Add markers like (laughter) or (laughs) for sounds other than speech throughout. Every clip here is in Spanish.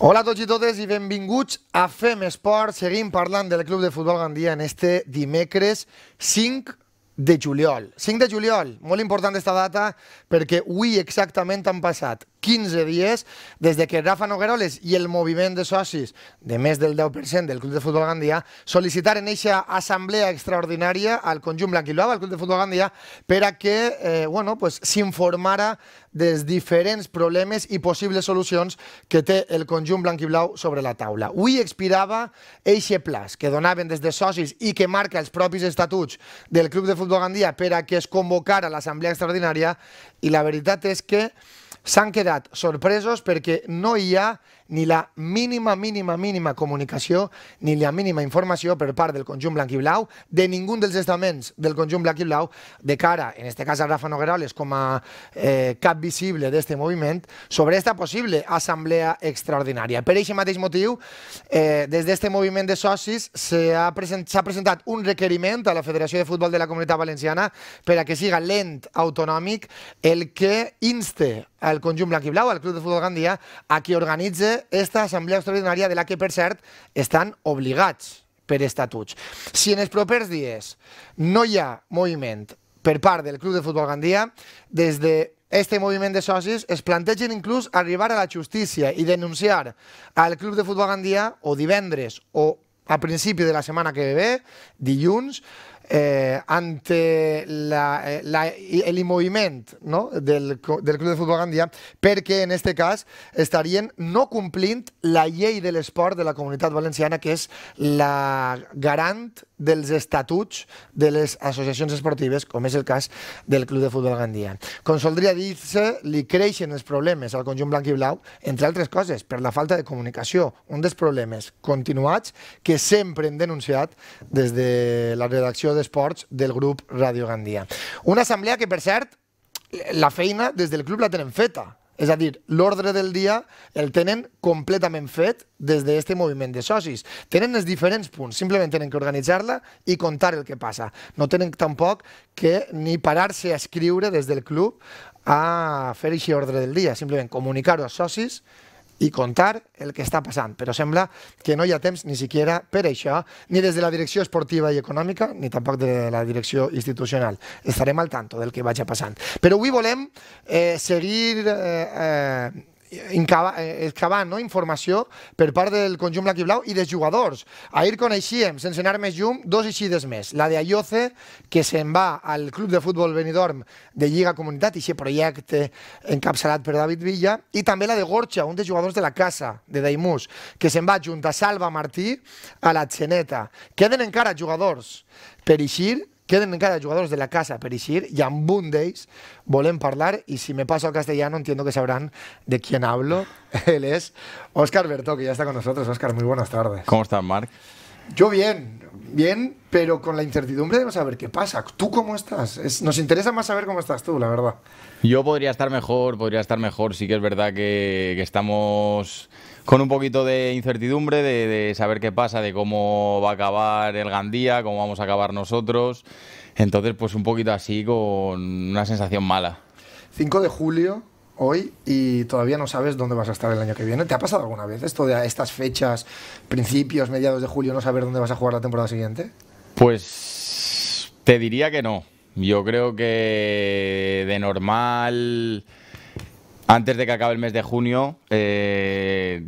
Hola a tots i totes i benvinguts a Fem Esport. Seguim parlant del Club de Futbol Gandia en este dimecres 5 de juliol. 5 de juliol, molt important aquesta data perquè avui exactament han passat 15 dies des de que Rafa Nogueroles i el moviment de socis de més del 10% del Club de Futbol Gandia sol·licitaren eixa assemblea extraordinària al conjunt blanc i blau, al Club de Futbol Gandia, per a que eh, bueno, pues, s'informara dels diferents problemes i possibles solucions que té el conjunt blanc i blau sobre la taula. Avui expirava eixe plaç que donaven des de socis i que marca els propis estatuts del Club de Futbol Gandia per a que es convocara l'assemblea extraordinària i la veritat és que s'han quedat quedat sorpresos perquè no hi ha ni la mínima, mínima, mínima comunicació ni la mínima informació per part del conjunt blanc i blau, de ningú dels estaments del conjunt blanc i blau, de cara, en este cas a Rafa Nograles, com a eh, cap visible d'aquest moviment, sobre esta possible assemblea extraordinària. Per aquest mateix motiu, eh, des d'aquest moviment de socis s'ha present, presentat un requeriment a la Federació de Futbol de la Comunitat Valenciana per a que siga l'ent autonòmic el que inste al conjunt blanc i blau, al Club de Futbol Gandia, a qui organitze esta assemblea extraordinària de la que, per cert, estan obligats per estatuts. Si en els propers dies no hi ha moviment per part del Club de Futbol Gandia, des de este moviment de socis es plantegen inclús arribar a la justícia i denunciar al Club de Futbol Gandia o divendres o a principi de la setmana que ve, dilluns, eh, ante la, eh, la, el moviment no? del, del Club de Futbol Gandia, perquè en aquest cas estarien no complint la llei de l'esport de la comunitat valenciana, que és la garant dels estatuts de les associacions esportives, com és el cas del Club de Futbol Gandia. Com soldria dir-se, li creixen els problemes al conjunt blanc i blau, entre altres coses, per la falta de comunicació, un dels problemes continuats que sempre hem denunciat des de la redacció de d'esports del grup Radio Gandia. Una assemblea que, per cert, la feina des del club la tenen feta. És a dir, l'ordre del dia el tenen completament fet des d'aquest moviment de socis. Tenen els diferents punts, simplement tenen que organitzar-la i contar el que passa. No tenen tampoc que ni parar-se a escriure des del club a fer així ordre del dia, simplement comunicar-ho als socis i contar el que està passant, però sembla que no hi ha temps ni siquiera per això, ni des de la direcció esportiva i econòmica, ni tampoc de la direcció institucional. Estarem al tanto del que vagi passant. Però avui volem eh, seguir eh, eh, Eh, excavar no? informació per part del conjunt blanc i blau i dels jugadors. Ahir coneixíem, sense anar més llum, dos eixides més. La de Ayoce, que se'n va al Club de Futbol Benidorm de Lliga Comunitat, i aquest projecte encapçalat per David Villa, i també la de Gorcha, un dels jugadors de la casa, de Daimús, que se'n va junt a Salva Martí a la Xeneta. Queden encara jugadors per eixir queden cada jugadores de la casa Perisir, y volen volen hablar y si me paso al castellano entiendo que sabrán de quién hablo. (laughs) Él es Óscar Bertó, que ya está con nosotros. Óscar, muy buenas tardes. ¿Cómo estás, Marc? Yo bien, bien, pero con la incertidumbre de saber qué pasa. ¿Tú cómo estás? nos interesa más saber cómo estás tú, la verdad. Yo podría estar mejor, podría estar mejor. Sí que es verdad que, estamos con un poquito de incertidumbre, de, de, saber qué pasa, de cómo va a acabar el Gandía, cómo vamos a acabar nosotros. Entonces, pues un poquito así, con una sensación mala. 5 de julio, hoy y todavía no sabes dónde vas a estar el año que viene. ¿Te ha pasado alguna vez esto de estas fechas, principios, mediados de julio, no saber dónde vas a jugar la temporada siguiente? Pues te diría que no. Yo creo que de normal, antes de que acabe el mes de junio, eh,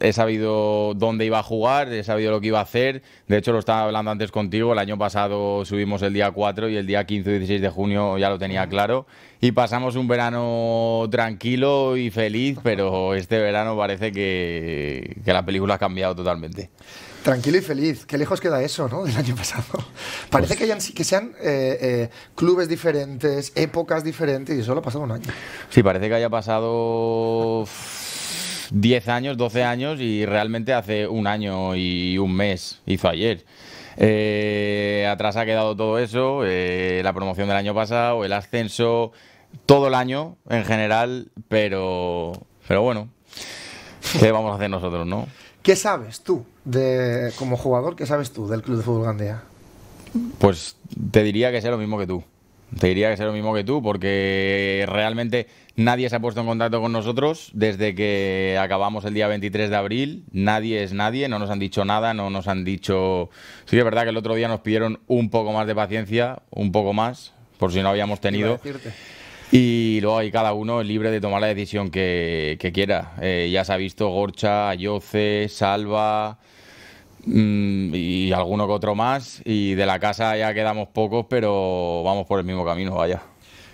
he sabido dónde iba a jugar, he sabido lo que iba a hacer. De hecho, lo estaba hablando antes contigo. El año pasado subimos el día 4 y el día 15 y 16 de junio ya lo tenía claro. Y pasamos un verano tranquilo y feliz, pero este verano parece que, la película ha cambiado totalmente. Tranquilo y feliz. Qué lejos queda eso, ¿no? Del año pasado. Pues parece que, hayan, que sean eh, eh, clubes diferentes, épocas diferentes, y solo ha pasado un año. Sí, parece que haya pasado 10 años, 12 años y realmente hace un año y un mes hizo ayer. Eh, atrás ha quedado todo eso, eh, la promoción del año pasado, el ascenso, todo el año en general, pero, pero bueno, ¿qué vamos a hacer nosotros, no? ¿Qué sabes tú de, como jugador, qué sabes tú del Club de Fútbol Gandía? Pues te diría que sea lo mismo que tú. Te diría que es lo mismo que tú, porque realmente nadie se ha puesto en contacto con nosotros desde que acabamos el día 23 de abril. Nadie es nadie, no nos han dicho nada, no nos han dicho... Sí, es verdad que el otro día nos pidieron un poco más de paciencia, un poco más, por si no habíamos tenido. Y luego hay cada uno libre de tomar la decisión que, quiera. Eh, ya se ha visto Gorcha, Ayoce, Salva... Mm, y alguno que otro más. Y de la casa ya quedamos pocos, pero vamos por el mismo camino, vaya.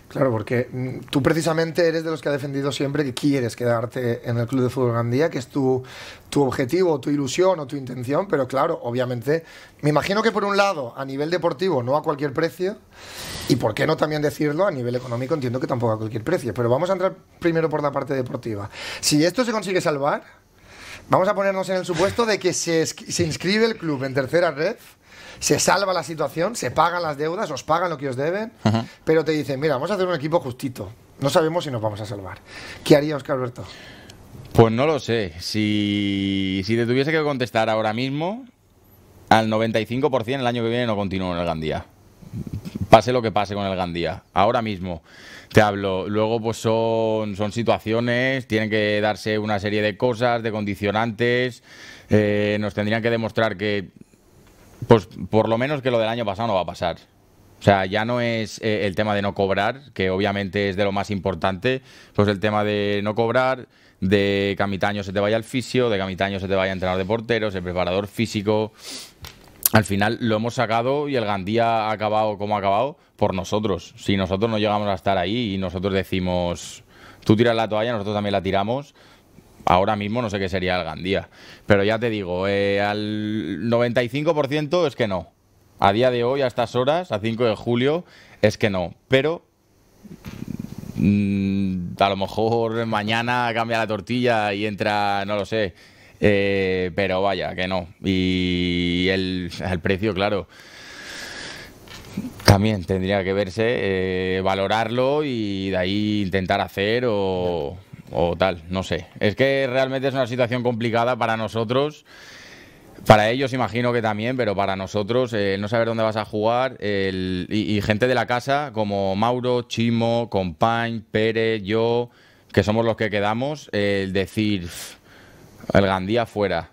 Claro, porque mm, tú precisamente eres de los que ha defendido siempre que quieres quedarte en el Club de Fútbol Gandía, que es tu, tu objetivo, tu ilusión o tu intención, pero claro, obviamente, me imagino que por un lado, a nivel deportivo, no a cualquier precio, y por qué no también decirlo, a nivel económico entiendo que tampoco a cualquier precio, pero vamos a entrar primero por la parte deportiva. Si esto se consigue salvar, Vamos a ponernos en el supuesto de que se, inscribe el club en tercera red, se salva la situación, se pagan las deudas, os pagan lo que os deben, pero te dicen, mira, vamos a hacer un equipo justito, no sabemos si nos vamos a salvar. ¿Qué haría Oscar Alberto? Pues no lo sé. Si, si te tuviese que contestar ahora mismo, al 95% el año que viene no continúo en el Gandía pase lo que pase con el Gandía. Ahora mismo te hablo. Luego, pues son, son situaciones, tienen que darse una serie de cosas, de condicionantes. Eh, nos tendrían que demostrar que, pues por lo menos que lo del año pasado no va a pasar. O sea, ya no es eh, el tema de no cobrar, que obviamente es de lo más importante, pues el tema de no cobrar, de camitaño se te vaya al fisio, de camitaño se te vaya a entrenar de porteros, el preparador físico al final lo hemos sacado y el Gandía ha acabado como ha acabado por nosotros. Si nosotros no llegamos a estar ahí y nosotros decimos, tú tiras la toalla, nosotros también la tiramos, ahora mismo no sé qué sería el Gandía. Pero ya te digo, eh, al 95% es que no. A día de hoy, a estas horas, a 5 de julio, es que no. Pero mm, a lo mejor mañana cambia la tortilla y entra, no lo sé, eh, pero vaya, que no. Y el, el precio, claro también tendría que verse, eh, valorarlo y de ahí intentar hacer o, o, tal, no sé. Es que realmente es una situación complicada para nosotros, para ellos imagino que también, pero para nosotros eh, no saber dónde vas a jugar y, gente de la casa como Mauro, Chimo, Compañ, Pérez, yo, que somos los que quedamos, el decir... El Gandía fuera.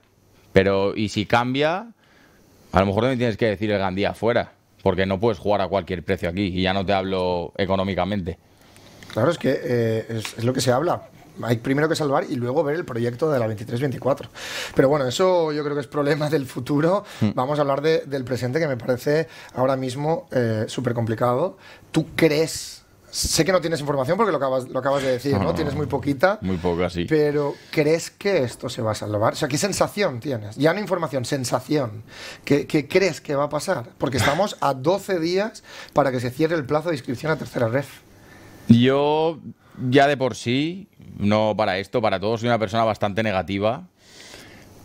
Pero, y si cambia, a lo mejor también tienes que decir el Gandía fuera. Porque no puedes jugar a cualquier precio aquí. Y ya no te hablo económicamente. Claro, es que eh, es, lo que se habla hay primero que salvar y luego ver el proyecto de la 23-24. Pero bueno, eso yo creo que es problema del futuro. Mm. Vamos a hablar del presente que me parece ahora mismo eh, súper complicado. ¿Tú crees Sé que no tienes información porque lo acabas, lo acabas de decir, ¿no? tienes muy poquita. Muy poca, sí. Pero ¿crees que esto se va a salvar? O sea, ¿qué sensación tienes? Ya no información, sensación. ¿Qué, crees que va a pasar? Porque estamos a 12 días para que se cierre el plazo de inscripción a tercera red. Yo, ya de por sí, no para esto, para todos, soy una persona bastante negativa.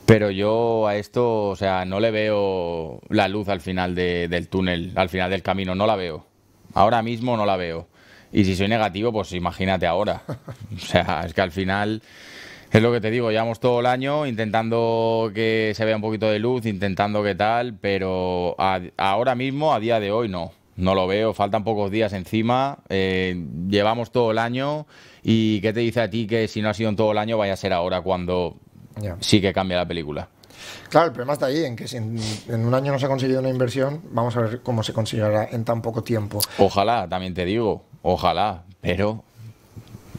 Pero yo a esto, o sea, no le veo la luz al final del túnel, al final del camino, no la veo. Ahora mismo no la veo. Y si soy negativo, pues imagínate ahora. (laughs) O sea, es que al final es lo que te digo, llevamos todo el año intentando que se vea un poquito de luz, intentando que tal, pero ahora mismo, a día de hoy, no. No lo veo, faltan pocos días encima, eh, llevamos todo el año y ¿qué te dice a ti que si no ha sido en todo el año vaya a ser ahora cuando sí que cambia la película? Claro, el problema está ahí, en que si en, en, un año no se ha conseguido una inversión, vamos a ver cómo se conseguirá en tan poco tiempo. Ojalá, también te digo. Ojalá, pero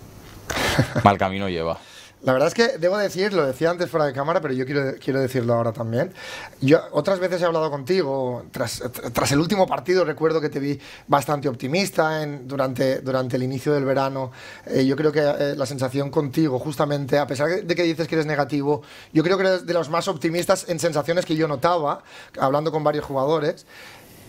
(laughs) mal camino lleva. La verdad es que debo decir, lo decía antes fuera de cámara, pero yo quiero, decirlo ahora también. Yo otras veces he hablado contigo, tras, el último partido recuerdo que te vi bastante optimista en, durante, durante el inicio del verano. Eh, yo creo que eh, la sensación contigo, justamente, a pesar de que dices que eres negativo, yo creo que eres de los más optimistas en sensaciones que yo notaba, hablando con varios jugadores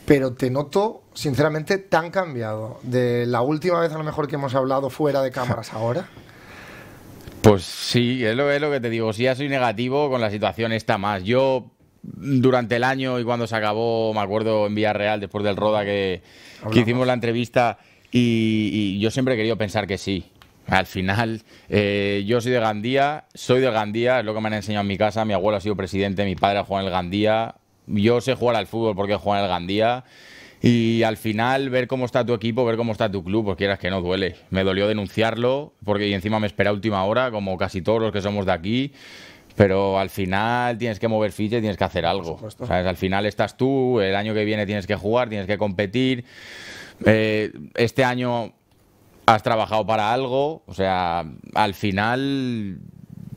pero te noto, sinceramente, tan cambiado. De la última vez a lo mejor que hemos hablado fuera de cámaras (laughs) ahora. Pues sí, es lo, que te digo. Si ya soy negativo con la situación está más. Yo durante el año y cuando se acabó, me acuerdo en Villarreal, después del Roda que, hicimos la entrevista, y, yo siempre he querido pensar que sí. Al final, eh, yo soy de Gandía, soy de Gandía, es lo que me han enseñado en mi casa, mi abuelo ha sido presidente, mi padre ha en el Gandía, yo sé jugar al fútbol porque juega en el Gandía. Y al final, ver cómo está tu equipo, ver cómo está tu club, pues quieras que no duele. Me dolió denunciarlo, porque encima me espera última hora, como casi todos los que somos de aquí. Pero al final tienes que mover ficha tienes que hacer algo. Al final estás tú, el año que viene tienes que jugar, tienes que competir. Eh, este año has trabajado para algo. O sea, al final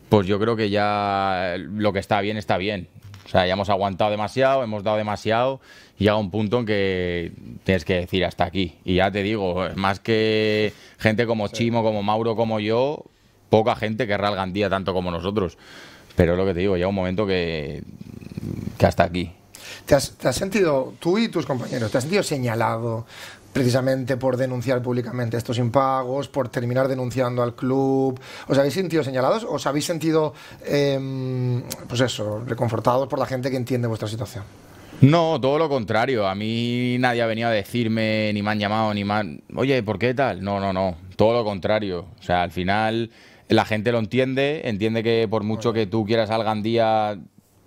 pues yo creo que ya lo que está bien está bien. O sea, ya hemos aguantado demasiado, hemos dado demasiado y llega un punto en que tienes que decir hasta aquí. Y ya te digo, más que gente como Chimo, como Mauro, como yo, poca gente querrá el Gandía tanto como nosotros. Pero es lo que te digo, llega un momento que, hasta aquí. has, ¿Te has, sentido, tú y tus compañeros, te has sentido señalado, precisamente por denunciar públicamente estos impagos, por terminar denunciando al club. ¿Os habéis sentido señalados? ¿Os habéis sentido, em, pues eso, reconfortados por la gente que entiende vuestra situación? No, todo lo contrario. A mí nadie ha venido a decirme, ni me han llamado, ni me han... Oye, ¿por qué tal? No, no, no. Todo lo contrario. O sea, al final la gente lo entiende, entiende que por mucho que tú quieras al día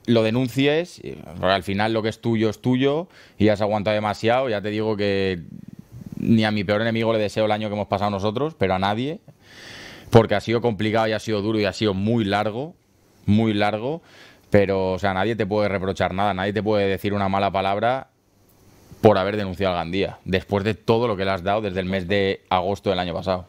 lo denuncies, eh, al final lo que es tuyo es tuyo y has aguantado demasiado. Ya te digo que ni a mi peor enemigo le deseo el año que hemos pasado nosotros, pero a nadie, porque ha sido complicado y ha sido duro y ha sido muy largo, muy largo, pero o sea, nadie te puede reprochar nada, nadie te puede decir una mala palabra por haber denunciado al Gandía, después de todo lo que le has dado desde el mes de agosto del año pasado.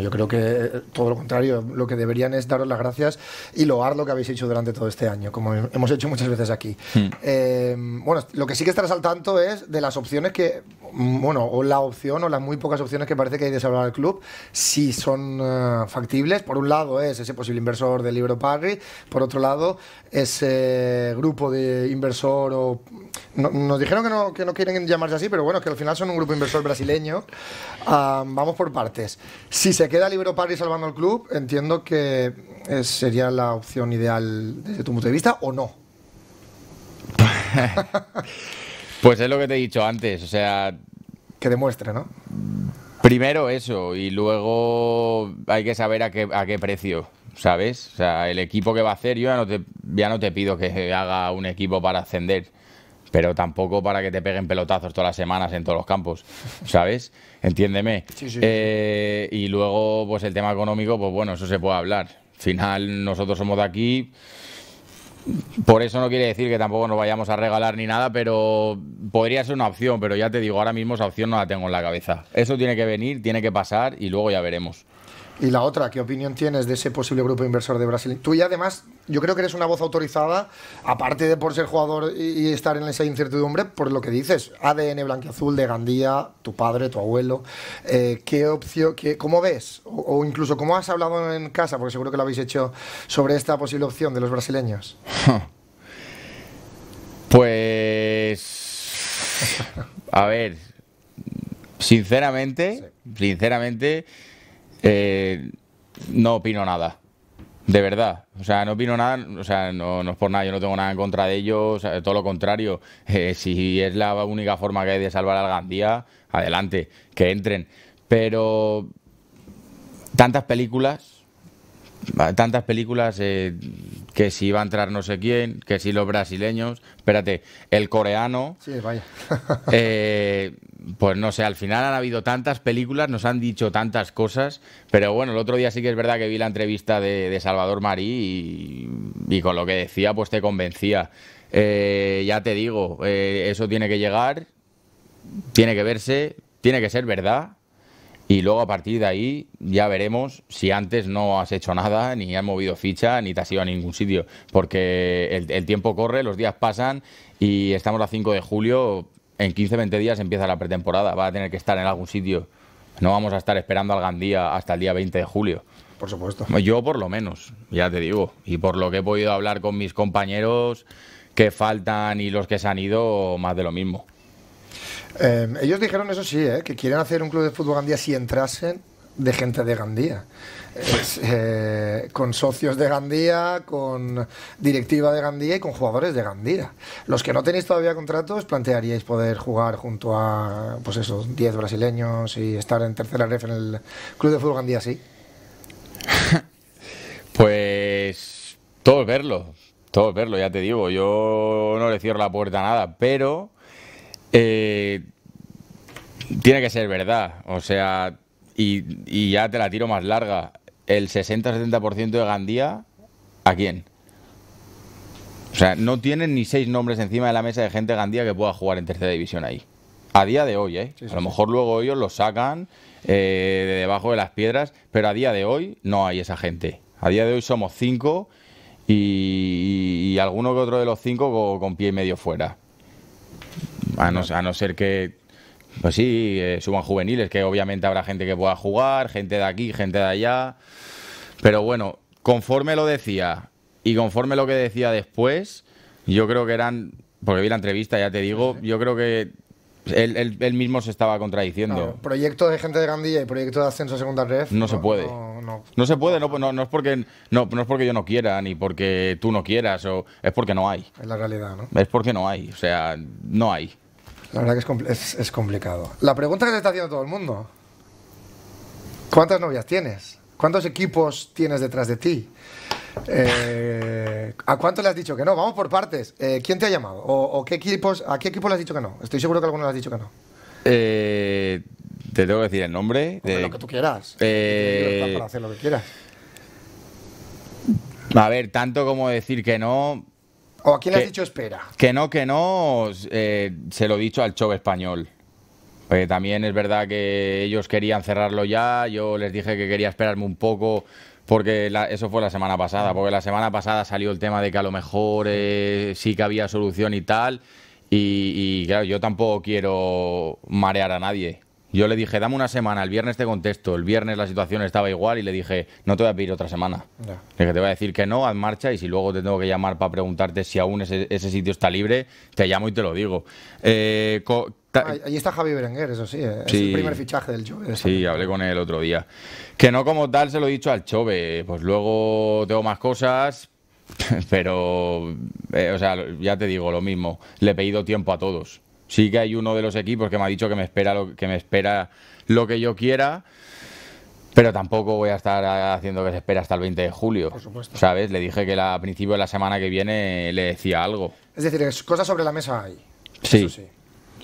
yo creo que eh, todo lo contrario, lo que deberían es daros las gracias y loar lo que habéis hecho durante todo este año, como hemos hecho muchas veces aquí. Hmm. Eh, bueno, lo que sí que estarás al tanto es de las opciones que bueno, o la opción o las muy pocas opciones que parece que hay de salvar al club, si son eh, factibles. Por un lado es ese posible inversor del libro Parry, por otro lado ese grupo de inversor o... nos dijeron que no, quieren llamarse así, pero bueno, que al final son un grupo inversor brasileño. Ah, vamos por partes. Si se queda libro Parry salvando al club, entiendo que eh, sería la opción ideal desde tu punto de vista o no. (laughs) Pues es lo que te he dicho antes, o sea... Que demuestre, ¿no? Primero eso, y luego hay que saber a qué, a qué precio, ¿sabes? O sea, el equipo que va a hacer, yo ya no te, ya no te pido que (laughs) haga un equipo para ascender pero tampoco para que te peguen pelotazos todas las semanas en todos los campos, ¿sabes? Entiéndeme. Eh, y luego, pues el tema económico, pues bueno, eso se puede hablar. final, nosotros somos de aquí, por eso no quiere decir que tampoco nos vayamos a regalar ni nada, pero podría ser una opción, pero ya te digo, ahora mismo esa opción no la tengo en la cabeza. Eso tiene que venir, tiene que pasar y luego ya veremos. Y la otra, ¿qué opinión tienes de ese posible grupo inversor de Brasil? Tú y además, yo creo que eres una voz autorizada, aparte de por ser jugador y, estar en esa incertidumbre, por lo que dices, ADN blanquiazul de Gandía, tu padre, tu abuelo, eh, ¿qué opción, qué, cómo ves? O, incluso, ¿cómo has hablado en casa? Porque seguro que lo habéis hecho sobre esta posible opción de los brasileños. (laughs) Pues... A ver, sinceramente, sinceramente eh, no opino nada. De verdad, o sea, no opino nada, o sea, no, es por nada, yo no tengo nada en contra de ellos, todo lo contrario, eh, si es la única forma que hay de salvar al Gandía, adelante, que entren. Pero tantas películas, tantas películas, eh, que si va a entrar no sé quién, que si los brasileños, espérate, el coreano. Sí, vaya. (laughs) Eh, pues no sé, al final han habido tantas películas, nos han dicho tantas cosas, pero bueno, el otro día sí que es verdad que vi la entrevista de, Salvador Marí y, con lo que decía, pues te convencía. Eh, ya te digo, eh, eso tiene que llegar, tiene que verse, tiene que ser verdad y luego a partir de ahí ya veremos si antes no has hecho nada, ni has movido ficha, ni te has ido a ningún sitio. Porque el, tiempo corre, los días pasan y estamos a 5 de julio. En 15-20 días empieza la pretemporada. Va a tener que estar en algún sitio. No vamos a estar esperando al Gandía hasta el día 20 de julio. Por supuesto. Yo por lo menos, ya te digo. Y por lo que he podido hablar con mis compañeros que faltan y los que se han ido, más de lo mismo. Em, ellos dijeron, eso sí, eh, que quieren hacer un club de fútbol Gandía si entrasen de gente de Gandía. Pues, eh, con socios de Gandía, con directiva de Gandía y con jugadores de Gandía. Los que no tenéis todavía contratos, plantearíais poder jugar junto a, pues esos 10 brasileños y estar en tercera ref en el Club de Fútbol Gandía, sí. (laughs) pues todo verlo, todo verlo, ya te digo, yo no le cierro la puerta a nada, pero eh, tiene que ser verdad, o sea, y, ya te la tiro más larga. El 60-70% de Gandía, ¿a quién? O sea, no tienen ni seis nombres encima de la mesa de gente de Gandía que pueda jugar en tercera división ahí. A día de hoy, ¿eh? a lo mejor luego ellos lo sacan eh, de debajo de las piedras, pero a día de hoy no hay esa gente. A día de hoy somos cinco y, alguno que otro de los cinco con pie y medio fuera. A no, a no ser que pues sí, eh, suban juveniles, que obviamente habrá gente que pueda jugar, gente de aquí, gente de allá. Pero bueno, conforme lo decía y conforme lo que decía después, yo creo que eran, porque vi la entrevista, ya te digo, yo creo que él, mismo se estaba contradiciendo. proyecto de gente de Gandilla y proyecto de ascenso a segunda red. No, se puede. No, se puede, no, no, es porque, no, no es porque yo no quiera, ni porque tú no quieras, o, es porque no hay. Es la realidad, ¿no? Es porque no hay, o sea, no hay. La verdad que es, es, complicado. La pregunta que se está haciendo todo el mundo. ¿Cuántas novias tienes? ¿Cuántos equipos tienes detrás de ti? Eh, ¿A cuánto le has dicho que no? Vamos por partes. Eh, ¿Quién te ha llamado? ¿O, qué equipos, a qué equipo le has dicho que no? Estoy seguro que a alguno le has dicho que no. Eh, te tengo que decir el nombre. De... Lo que tú quieras. Para hacer lo que quieras. A ver, tanto como decir que no, ¿O a quién has dicho espera? Que no, que no, eh, se lo he dicho al show español. Porque también es verdad que ellos querían cerrarlo ya, yo les dije que quería esperarme un poco porque eso fue la semana pasada, porque la semana pasada salió el tema de que a lo mejor eh, sí que había solución y tal, y, y, claro, yo tampoco quiero marear a nadie. Yo le dije, dame una semana, el viernes te contesto. El viernes la situación estaba igual y le dije, no te voy a pedir otra semana. Le dije, te voy a decir que no, haz marcha y si luego te tengo que llamar para preguntarte si aún ese, sitio está libre, te llamo y te lo digo. Eh, ah, ahí está Javi Berenguer, eso sí, eh, es el primer fichaje del Chove. Sí, hablé con él otro día. Que no como tal se lo he dicho al Chove, pues luego tengo más cosas, (laughs) pero, eh, o sea, ya te digo lo mismo, le he pedido tiempo a todos. Sí que hay uno de los equipos que me ha dicho que me espera lo que, me espera lo que yo quiera. Pero tampoco voy a estar haciendo que se espera hasta el 20 de julio. Por supuesto. ¿Sabes? Le dije que a principio de la semana que viene le decía algo. Es decir, cosas sobre la mesa hay. Sí. sí.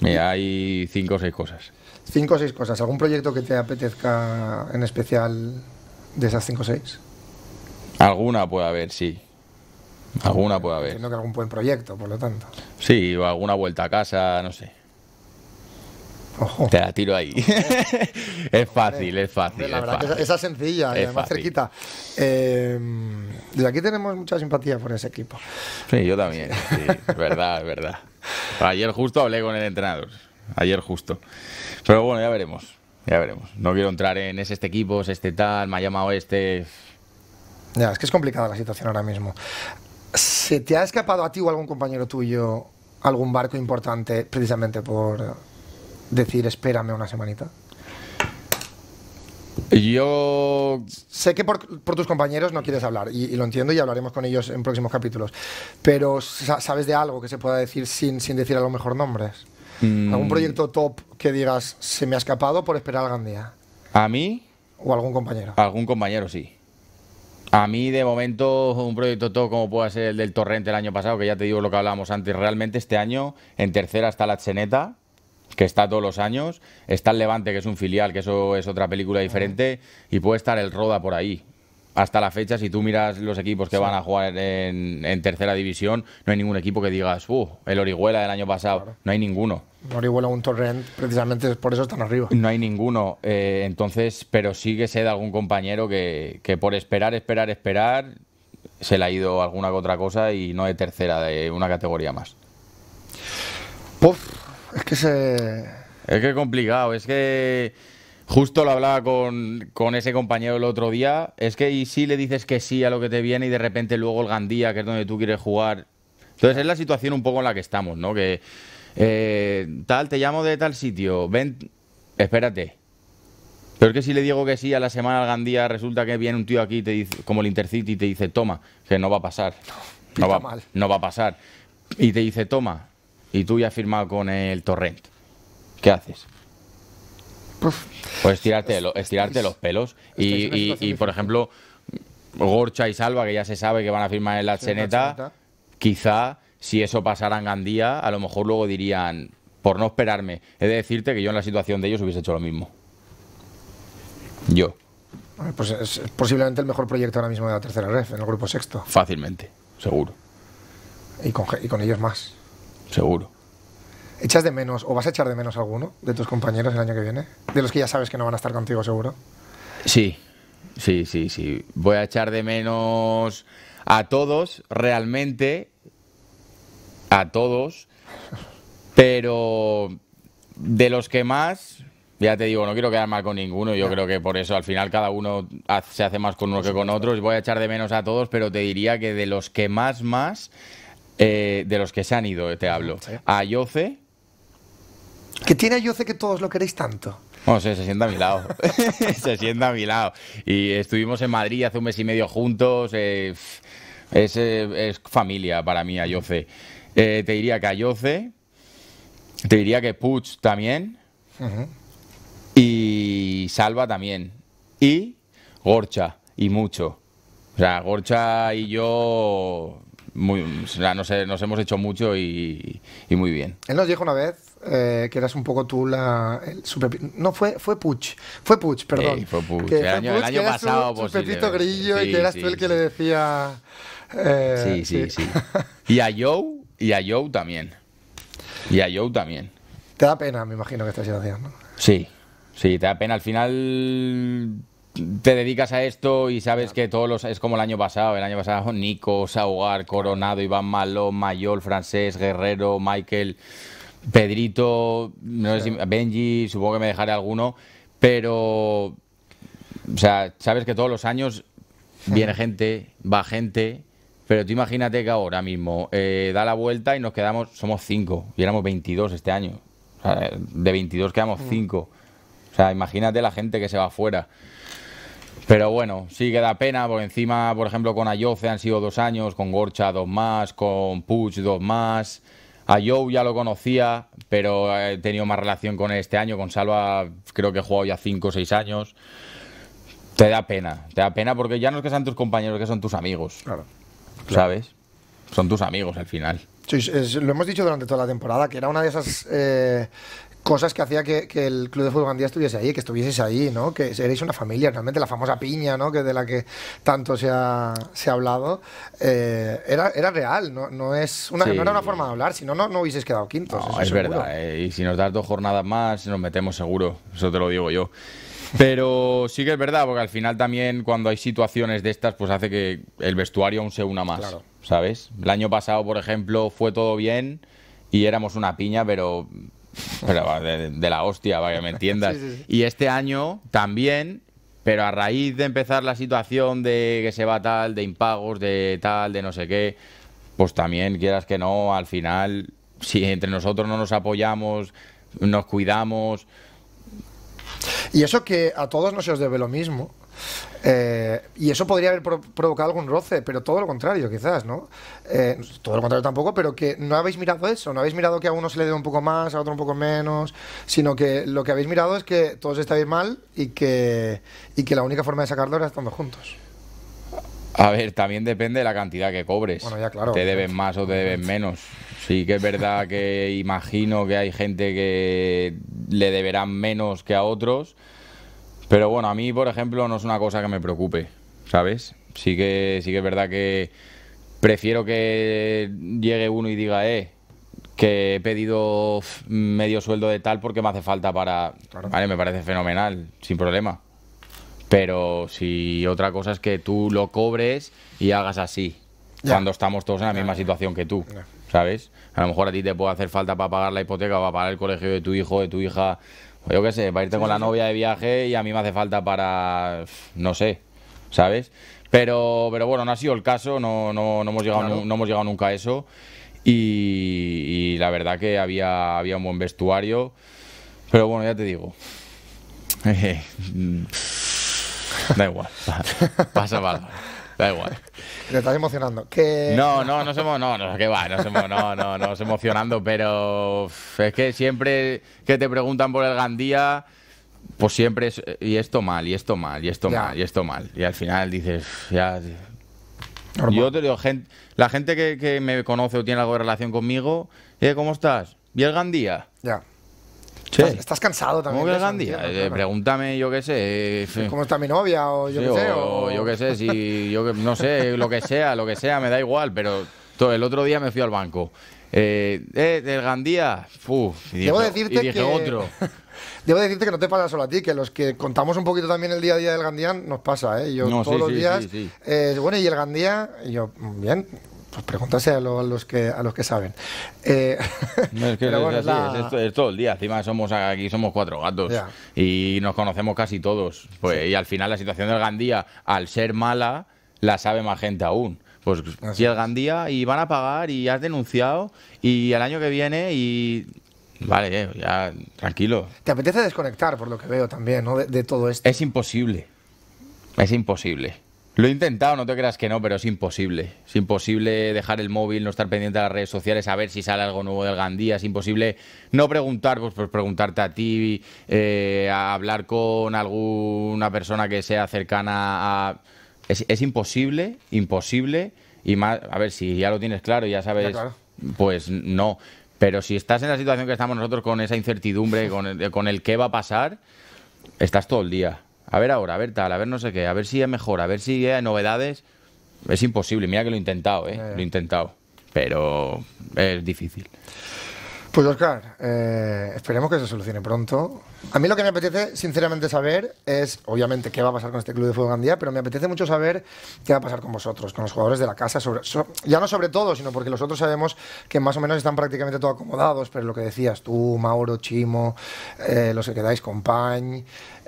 hay cinco o seis cosas. Cinco o seis cosas. ¿Algún proyecto que te apetezca en especial de esas cinco o seis? Alguna puede haber, sí. Alguna puede haber. Entiendo que algún buen proyecto, por lo tanto. Sí, o alguna vuelta a casa, no sé. Te la tiro ahí. (laughs) es fácil, es fácil. esa, sencilla es más cerquita. Eh, desde aquí tenemos mucha simpatía por ese equipo. Sí, yo también. es verdad, es verdad. Ayer justo hablé con el entrenador. Ayer justo. Pero bueno, ya veremos. Ya veremos. No quiero entrar en este equipo, es este tal, me ha llamado este. Ya, es que es complicada la situación ahora mismo. ¿Se te ha escapado a ti o a algún compañero tuyo algún barco importante precisamente por decir espérame una semanita? Yo... Sé que por, tus compañeros no quieres hablar, y, lo entiendo y hablaremos con ellos en próximos capítulos, pero ¿sabes de algo que se pueda decir sin, sin decir a lo mejor nombres? Mm. ¿Algún proyecto top que digas se me ha escapado por esperar algún día? ¿A mí? ¿O algún compañero? Algún compañero, sí. A mí, de momento, un proyecto todo como pueda ser el del Torrente el año pasado, que ya te digo lo que hablábamos antes, realmente este año en tercera está la Cheneta, que está todos los años, está el Levante, que es un filial, que eso es otra película diferente, y puede estar el Roda por ahí hasta la fecha, si tú miras los equipos que van a jugar en, tercera división, no hay ningún equipo que digas, uh, el Orihuela del año pasado, no hay ninguno. Orihuela, un Torrent, precisamente por eso están arriba. No hay ninguno, eh, entonces, pero sí que sé de algún compañero que, por esperar, esperar, esperar, se le ha ido alguna que otra cosa y no de tercera, de una categoría más. Puf, es que se... Es que complicado, es que Justo lo hablaba con, ese compañero el otro día. Es que y si le dices que sí a lo que te viene y de repente luego el Gandía, que es donde tú quieres jugar. Entonces es la situación un poco en la que estamos, ¿no? Que eh, tal, te llamo de tal sitio, ven, espérate. Pero es que si le digo que sí a la semana al Gandía, resulta que viene un tío aquí, te dice, como el Intercity, y te dice, toma, que no va a pasar. (laughs) No, va, mal. no va a pasar. Y te dice, toma, y tú ya has firmado con el Torrent. ¿Qué haces? Pues estirarte, estirarte los pelos. Y, por ejemplo, Gorcha y Salva, que ya se sabe que van a firmar en la Cheneta, quizá si eso pasara en Gandía, a lo mejor luego dirían, por no esperarme, he de decirte que yo en la situación de ellos hubiese hecho lo mismo. Yo. Pues es posiblemente el mejor proyecto ahora mismo de la tercera red en el grupo sexto. Fácilmente, seguro. Y con, y con ellos más. Seguro. ¿Echas de menos o vas a echar de menos a alguno de tus compañeros el año que viene? De los que ya sabes que no van a estar contigo seguro. Sí, sí, sí, sí. Voy a echar de menos a todos, realmente. A todos. Pero de los que más, ya te digo, no quiero quedar mal con ninguno. Yo creo que por eso al final cada uno se hace más con uno que con otros. Voy a echar de menos a todos, pero te diría que de los que más, más, eh, de los que se han ido, eh, te hablo. A Yoce ¿Qué tiene yo que todos lo queréis tanto. No se, se sienta a mi lado. (laughs) (laughs) se sienta a mi lado. Y estuvimos en Madrid hace un mes y medio juntos. Eh, eh, es, familia para mí, Ayoce. Eh, te diría que Ayoce. Te diría que Puch también. Y Salva también. Y Gorcha. Y mucho. O sea, Gorcha y yo nos, hemos hecho mucho y, y muy bien. Él nos dijo una vez eh, que eras un poco tú la. super, no, fue, fue Puch. Fue Puch, perdón. Sí, fue Puch. Que el, año, pasado el año, pasado, Grillo y que eras tú el que le decía. Eh, sí, sí, sí. y a Joe, y a Joe también. Y a Joe también. Te da pena, me imagino, que estás situación, Sí, sí, te da pena. Al final te dedicas a esto y sabes que todos los. Es como el año pasado. El año pasado, Nico, Saugar, Coronado, Iván Malón, Mayor, Francés, Guerrero, Michael. Pedrito, no sé si Benji, supongo que me dejaré alguno, pero. O sea, sabes que todos los años viene gente, va gente, pero tú imagínate que ahora mismo eh, da la vuelta y nos quedamos, somos cinco, y éramos 22 este año. O sea, de 22 quedamos cinco. O sea, imagínate la gente que se va afuera. Pero bueno, sí que da pena, porque encima, por ejemplo, con Ayoce han sido dos años, con Gorcha dos más, con Puch dos más. A Joe ya lo conocía, pero eh, he tenido más relación con él este año. Con Salva creo que he jugado ya 5 o 6 años. Te da pena, te da pena porque ya no es que sean tus compañeros, que son tus amigos. Claro. ¿Sabes? Son tus amigos al final. lo hemos dicho durante toda la temporada, que era una de esas eh, cosas que hacía que, el Club de Fútbol Gandía estuviese ahí, que estuvieseis ahí, ¿no? Que erais una familia, realmente la famosa piña, ¿no? Que de la que tanto se ha, hablado, eh, era, era real, no, es una, era una forma de hablar, si no, no hubieses quedado quinto. No, es verdad, eh, y si nos das dos jornadas más, nos metemos seguro, eso te lo digo yo. Pero sí que es verdad, porque al final también cuando hay situaciones de estas, pues hace que el vestuario aún se una más, claro. ¿sabes? El año pasado, por ejemplo, fue todo bien y éramos una piña, pero de, la hostia, para que me entiendas. (laughs) Y este año también, pero a raíz de empezar la situación de que se va tal, de impagos, de tal, de no sé qué, pues también, quieras que no, al final, si entre nosotros no nos apoyamos, nos cuidamos. Y eso que a todos no se os debe lo mismo. Eh, y eso podría haber provocado algún roce, pero todo lo contrario, quizás, ¿no? Eh, todo lo contrario tampoco, pero que no habéis mirado eso, no habéis mirado que a uno se le dé un poco más, a otro un poco menos, sino que lo que habéis mirado es que todos estáis mal y que, y que la única forma de sacarlo era estando juntos. A ver, también depende de la cantidad que cobres. Bueno, ya claro. Te deben más o te deben menos. Sí que es verdad que imagino que hay gente que le deberán menos que a otros pero bueno, a mí, por ejemplo, no es una cosa que me preocupe, ¿sabes? Sí que, sí que es verdad que prefiero que llegue uno y diga, eh, que he pedido medio sueldo de tal porque me hace falta para... Vale, me parece fenomenal, sin problema. Pero si otra cosa es que tú lo cobres y hagas así, cuando estamos todos en la misma situación que tú, ¿sabes? A lo mejor a ti te puede hacer falta para pagar la hipoteca, o para pagar el colegio de tu hijo, de tu hija, yo qué sé, para irte con la novia de viaje y a mí me hace falta para, no sé, ¿sabes? Pero, pero bueno, no ha sido el caso, no, hemos, llegado, no, hemos llegado nunca a eso. Y, la verdad que había, había un buen vestuario. Pero bueno, ya te digo. (laughs) da igual. (laughs) Pasa, mal Da igual. (laughs) Te estás emocionando. ¿Qué... No, no, no somos, no, no, qué va, no somos, no, no, no emocionando, pero es que siempre que te preguntan por el Gandía, pues siempre es, y esto mal, y esto mal, y esto mal, y esto mal. Y al final dices, ya. Yo te digo, gente, la gente que, me conoce o tiene algo de relación conmigo, ¿eh, ¿cómo estás? ¿Y el Gandía? Ya. Estás, cansado también. ¿Cómo eh, Pregúntame, yo qué sé. Eh, ¿Cómo está mi novia? O yo qué sé. yo qué si yo no sé, lo que sea, lo que sea, me da igual, pero todo, el otro día me fui al banco. Eh, eh del Gandía, Uf, y dije, decirte que... otro. (laughs) Debo decirte que no te pasa solo a ti, que los que contamos un poquito también el día a día del Gandía nos pasa, ¿eh? Yo todos los días, eh, bueno, ¿y el Gandía? yo, mm, bien, pues pregúntase a, los que a los que saben. Eh, (laughs) no, es que (laughs) bueno, es, es, todo el día. Encima somos aquí somos cuatro gatos y nos conocemos casi todos. Pues, y al final la situación del Gandía, al ser mala, la sabe más gente aún. Pues y el Gandía y van a pagar y has denunciado y el año que viene y vale, eh, ya tranquilo. ¿Te apetece desconectar por lo que veo también, de todo esto. Es imposible. Es imposible. Lo he intentado, no te creas que no, pero es imposible. Es imposible dejar el móvil, no estar pendiente de las redes sociales, a ver si sale algo nuevo del Gandía. Es imposible no preguntar, pues, pues preguntarte a ti, eh, hablar con alguna persona que sea cercana a... Es, imposible, imposible. Y más, a ver, si ya lo tienes claro, ya sabes, pues no. Pero si estás en la situación que estamos nosotros con esa incertidumbre, con el, con el qué va a pasar, estás todo el día a ver ahora, a ver tal, a ver no sé qué, a ver si es mejor, a ver si hay novedades. Es imposible, mira que lo he intentado, ¿eh? lo he intentado, pero es difícil. Pues Oscar, eh, esperemos que se solucione pronto. A mí lo que me apetece sinceramente saber es, obviamente, qué va a pasar con este club de fútbol Gandía, pero me apetece mucho saber qué va a pasar con vosotros, con los jugadores de la casa, sobre, ya no sobre todo, sino porque nosotros sabemos que más o menos están prácticamente todos acomodados, pero lo que decías tú, Mauro, Chimo, eh, los que quedáis con Pañ,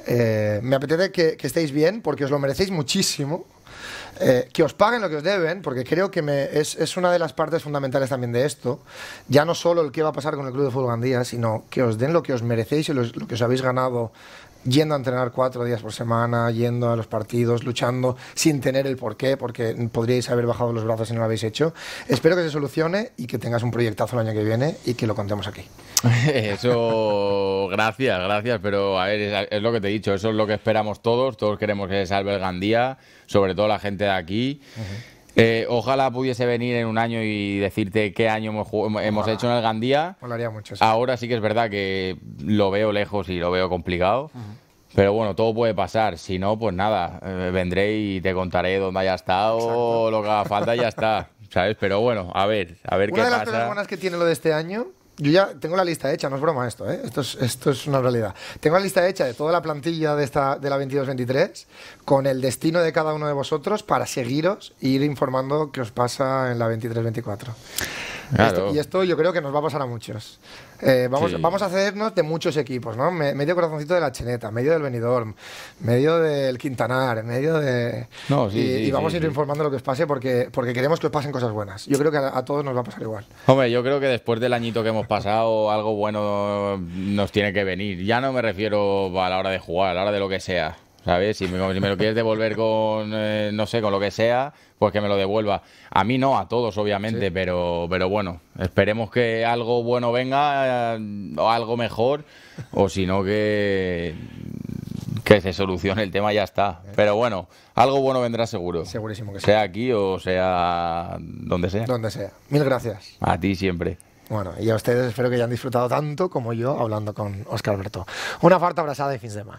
eh, me apetece que, estéis bien porque os lo merecéis muchísimo. Eh, que os paguen lo que os deben, porque creo que es, una de las partes fundamentales también de esto. Ya no solo el que va a pasar con el Club de Fútbol Gandía, sino que os den lo que os merecéis y lo que os habéis ganado yendo a entrenar cuatro días por semana, yendo a los partidos, luchando sin tener el porqué, porque podríais haber bajado los brazos si no lo habéis hecho. Espero que se solucione y que tengas un proyectazo el año que viene y que lo contemos aquí. (laughs) Eso, gracias, gracias, pero a ver, es, lo que te he dicho, eso es lo que esperamos todos, todos queremos que se salve el Gandía, sobre todo la gente de aquí. Eh, ojalá pudiese venir en un año y decirte qué año hemos, hecho en el Gandía. mucho. Ahora sí que es verdad que lo veo lejos y lo veo complicado. Pero bueno, todo puede pasar. Si no, pues nada, eh, vendré y te contaré dónde haya estado, lo que haga falta ya está. ¿Sabes? Pero bueno, a ver, a ver qué pasa. Una de las cosas buenas que tiene lo de este año yo ya tengo la lista hecha, no es broma esto, ¿eh? esto, es, una realidad. Tengo la lista hecha de toda la plantilla de, esta, de la 22-23 con el destino de cada uno de vosotros para seguiros e ir informando qué os pasa en la 23-24 y esto yo creo que nos va a pasar a muchos. Eh, vamos, vamos a hacernos de muchos equipos, ¿no? medio corazoncito de la Cheneta, medio del Benidorm, medio del Quintanar, medio de... y, vamos a ir informando lo que os pase porque, porque queremos que os pasen cosas buenas. Yo creo que a, todos nos va a pasar igual. Hombre, yo creo que después del añito que hemos pasado, (laughs) algo bueno nos tiene que venir. Ya no me refiero a la hora de jugar, a la hora de lo que sea. Si me, lo quieres devolver con, eh, no sé, con lo que sea, pues que me lo devuelva. A mí no, a todos, obviamente, pero, pero bueno, esperemos que algo bueno venga, eh, o algo mejor, o si no, que, que se solucione el tema y ya está. Pero bueno, algo bueno vendrá seguro. Segurísimo que sea. Sea aquí o sea donde sea. Donde sea. Mil gracias. A ti siempre. Bueno, y a ustedes espero que hayan disfrutado tanto como yo hablando con Oscar Alberto. Una fuerte abrazada y fin de semana.